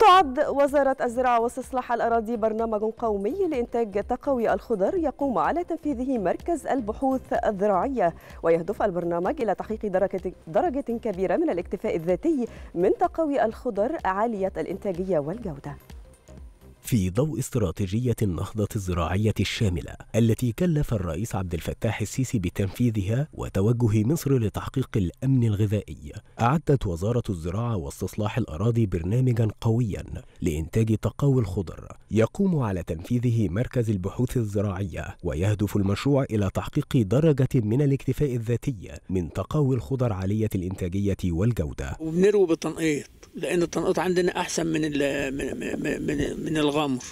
تعد وزارة الزراعة واستصلاح الأراضي برنامج قومي لإنتاج تقوي الخضر يقوم على تنفيذه مركز البحوث الزراعية ويهدف البرنامج إلى تحقيق درجة, درجة كبيرة من الاكتفاء الذاتي من تقوي الخضر عالية الإنتاجية والجودة في ضوء استراتيجية النهضة الزراعية الشاملة التي كلف الرئيس عبد الفتاح السيسي بتنفيذها وتوجه مصر لتحقيق الأمن الغذائي أعدت وزارة الزراعة واستصلاح الأراضي برنامجا قويا لإنتاج تقاوي الخضر يقوم على تنفيذه مركز البحوث الزراعية ويهدف المشروع إلى تحقيق درجة من الاكتفاء الذاتي من تقاوي الخضر عالية الإنتاجية والجودة وبنروي بالتنقيط لان التنقيط عندنا احسن من من من الغمر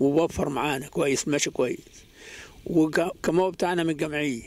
ووفر معانا كويس ماشي كويس وكمو بتاعنا من الجمعيه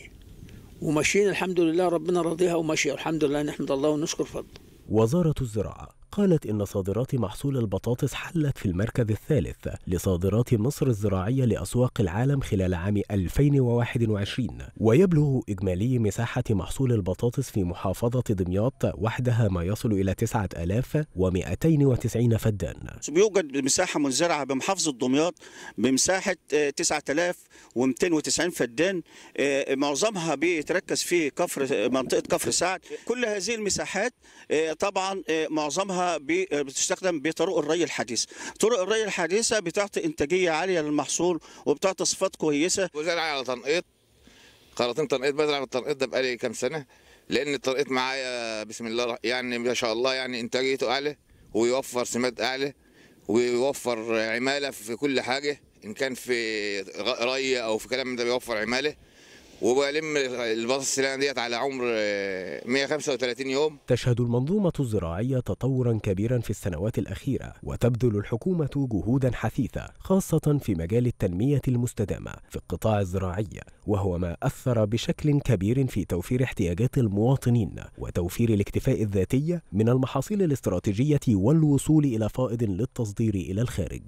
وماشيين الحمد لله ربنا راضيها وماشيه الحمد لله نحمد الله ونشكر فضله وزاره الزراعه قالت إن صادرات محصول البطاطس حلت في المركز الثالث لصادرات مصر الزراعية لأسواق العالم خلال عام 2021 ويبلغ إجمالي مساحة محصول البطاطس في محافظة دمياط وحدها ما يصل إلى 9290 فدان بيوجد مساحة منزرعة بمحافظة دمياط بمساحة 9290 فدان آه، معظمها بيتركز في كفر منطقة كفر سعد كل هذه المساحات آه، طبعا آه، معظمها بتستخدم بطرق الري الحديثه طرق الري الحديثه بتعطي انتاجيه عاليه للمحصول وبتعطي صفات كويسه وزرع على تنقيط قراطين تنقيط بزرع التنقيط ده بقالي كام سنه لان التنقيط معايا بسم الله يعني ما شاء الله يعني انتاجيته اعلى ويوفر سماد اعلى ويوفر عماله في كل حاجه ان كان في ري او في كلام ده بيوفر عماله وبلم الباص السلقه ديت على عمر 135 آه، يوم تشهد المنظومه الزراعيه تطورا كبيرا في السنوات الاخيره وتبذل الحكومه جهودا حثيثه خاصه في مجال التنميه المستدامه في القطاع الزراعي وهو ما اثر بشكل كبير في توفير احتياجات المواطنين وتوفير الاكتفاء الذاتي من المحاصيل الاستراتيجيه والوصول الى فائض للتصدير الى الخارج